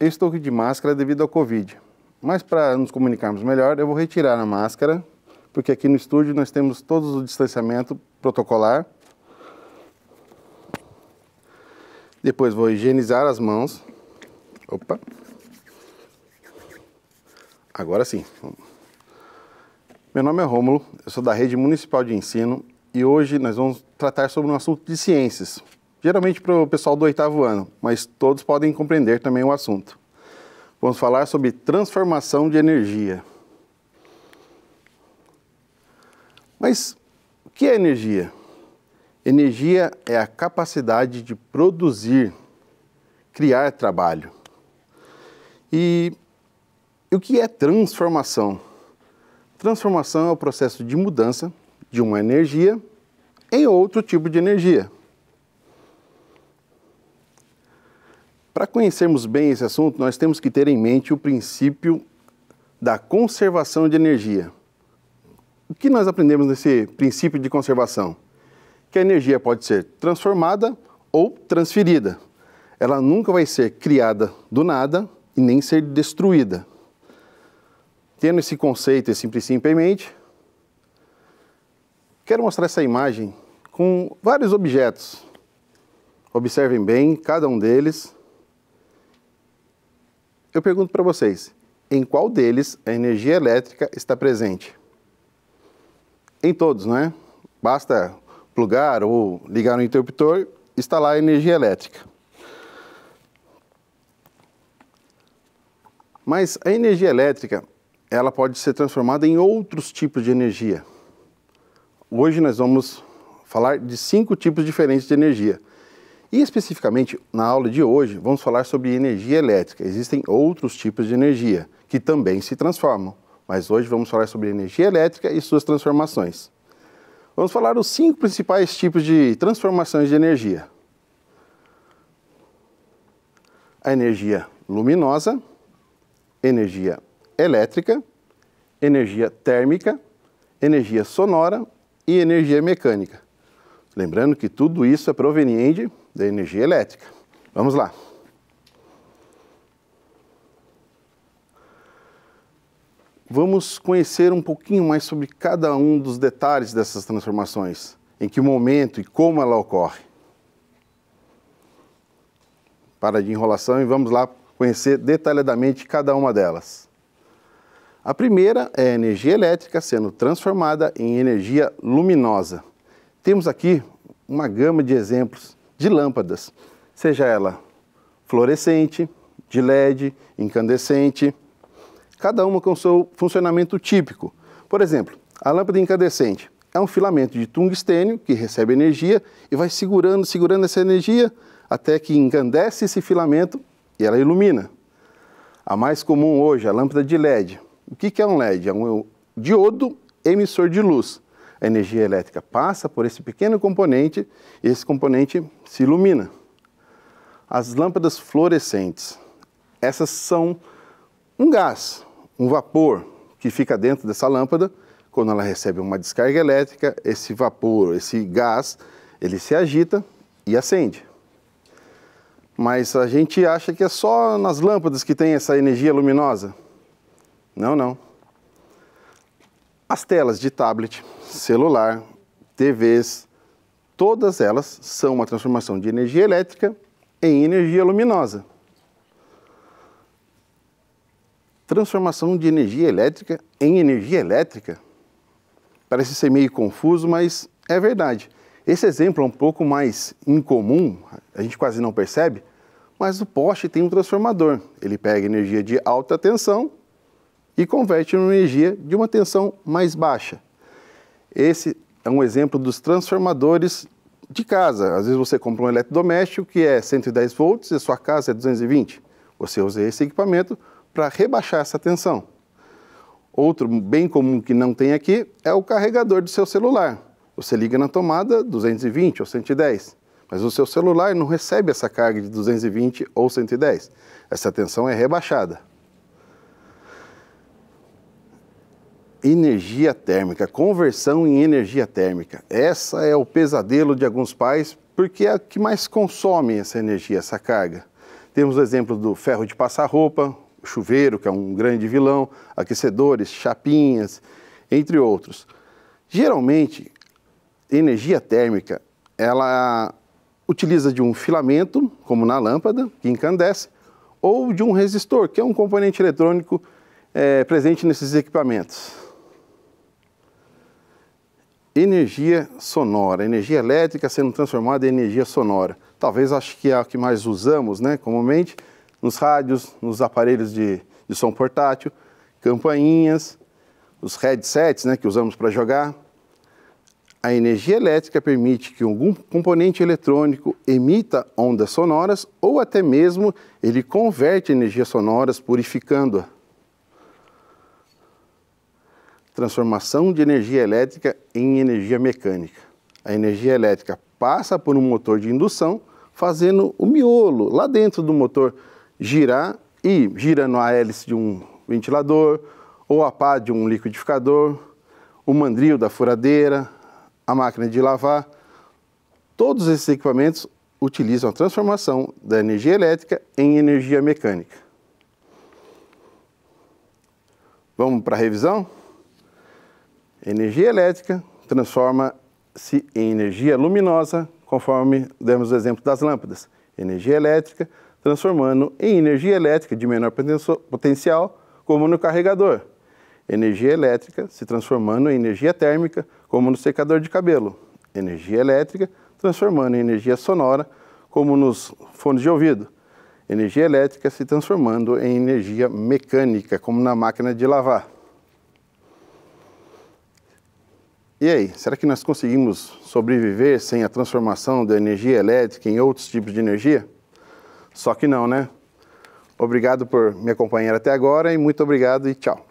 Eu estou de máscara devido ao Covid. Mas para nos comunicarmos melhor, eu vou retirar a máscara, porque aqui no estúdio nós temos todo o distanciamento protocolar. Depois vou higienizar as mãos. Opa! Agora sim. Meu nome é Rômulo, eu sou da Rede Municipal de Ensino e hoje nós vamos tratar sobre um assunto de ciências geralmente para o pessoal do oitavo ano, mas todos podem compreender também o assunto. Vamos falar sobre transformação de energia. Mas o que é energia? Energia é a capacidade de produzir, criar trabalho. E, e o que é transformação? Transformação é o processo de mudança de uma energia em outro tipo de energia. Para conhecermos bem esse assunto, nós temos que ter em mente o princípio da conservação de energia. O que nós aprendemos nesse princípio de conservação? Que a energia pode ser transformada ou transferida. Ela nunca vai ser criada do nada e nem ser destruída. Tendo esse conceito, esse princípio em mente, quero mostrar essa imagem com vários objetos. Observem bem cada um deles. Eu pergunto para vocês, em qual deles a energia elétrica está presente? Em todos, não é? Basta plugar ou ligar um interruptor, instalar a energia elétrica. Mas a energia elétrica, ela pode ser transformada em outros tipos de energia. Hoje nós vamos falar de cinco tipos diferentes de energia. E especificamente na aula de hoje, vamos falar sobre energia elétrica. Existem outros tipos de energia que também se transformam, mas hoje vamos falar sobre energia elétrica e suas transformações. Vamos falar os cinco principais tipos de transformações de energia: a energia luminosa, energia elétrica, energia térmica, energia sonora e energia mecânica. Lembrando que tudo isso é proveniente da energia elétrica. Vamos lá. Vamos conhecer um pouquinho mais sobre cada um dos detalhes dessas transformações, em que momento e como ela ocorre. Para de enrolação e vamos lá conhecer detalhadamente cada uma delas. A primeira é a energia elétrica sendo transformada em energia luminosa. Temos aqui uma gama de exemplos de lâmpadas, seja ela fluorescente, de LED, incandescente, cada uma com seu funcionamento típico. Por exemplo, a lâmpada incandescente é um filamento de tungstênio que recebe energia e vai segurando, segurando essa energia até que encandece esse filamento e ela ilumina. A mais comum hoje, a lâmpada de LED. O que é um LED? É, é um diodo emissor de luz a energia elétrica passa por esse pequeno componente e esse componente se ilumina. As lâmpadas fluorescentes, essas são um gás, um vapor que fica dentro dessa lâmpada. Quando ela recebe uma descarga elétrica, esse vapor, esse gás, ele se agita e acende. Mas a gente acha que é só nas lâmpadas que tem essa energia luminosa. Não, não. As telas de tablet, celular, TVs, todas elas são uma transformação de energia elétrica em energia luminosa. Transformação de energia elétrica em energia elétrica? Parece ser meio confuso, mas é verdade. Esse exemplo é um pouco mais incomum, a gente quase não percebe, mas o poste tem um transformador. Ele pega energia de alta tensão e converte em energia de uma tensão mais baixa. Esse é um exemplo dos transformadores de casa. Às vezes você compra um eletrodoméstico que é 110 volts e sua casa é 220. Você usa esse equipamento para rebaixar essa tensão. Outro bem comum que não tem aqui é o carregador do seu celular. Você liga na tomada 220 ou 110, mas o seu celular não recebe essa carga de 220 ou 110. Essa tensão é rebaixada. energia térmica, conversão em energia térmica. Essa é o pesadelo de alguns pais, porque é o que mais consome essa energia, essa carga. Temos o exemplo do ferro de passar roupa, chuveiro, que é um grande vilão, aquecedores, chapinhas, entre outros. Geralmente, energia térmica, ela utiliza de um filamento, como na lâmpada, que incandesce, ou de um resistor, que é um componente eletrônico é, presente nesses equipamentos energia sonora, energia elétrica sendo transformada em energia sonora. Talvez acho que é a que mais usamos, né, comumente, nos rádios, nos aparelhos de, de som portátil, campainhas, os headsets, né, que usamos para jogar. A energia elétrica permite que algum componente eletrônico emita ondas sonoras ou até mesmo ele converte energias sonoras purificando-a transformação de energia elétrica em energia mecânica. A energia elétrica passa por um motor de indução, fazendo o miolo lá dentro do motor girar e girando a hélice de um ventilador, ou a pá de um liquidificador, o mandril da furadeira, a máquina de lavar. Todos esses equipamentos utilizam a transformação da energia elétrica em energia mecânica. Vamos para a revisão? Energia elétrica transforma-se em energia luminosa, conforme demos o exemplo das lâmpadas. Energia elétrica transformando em energia elétrica de menor potencial, como no carregador. Energia elétrica se transformando em energia térmica, como no secador de cabelo. Energia elétrica transformando em energia sonora, como nos fones de ouvido. Energia elétrica se transformando em energia mecânica, como na máquina de lavar. E aí, será que nós conseguimos sobreviver sem a transformação da energia elétrica em outros tipos de energia? Só que não, né? Obrigado por me acompanhar até agora e muito obrigado e tchau.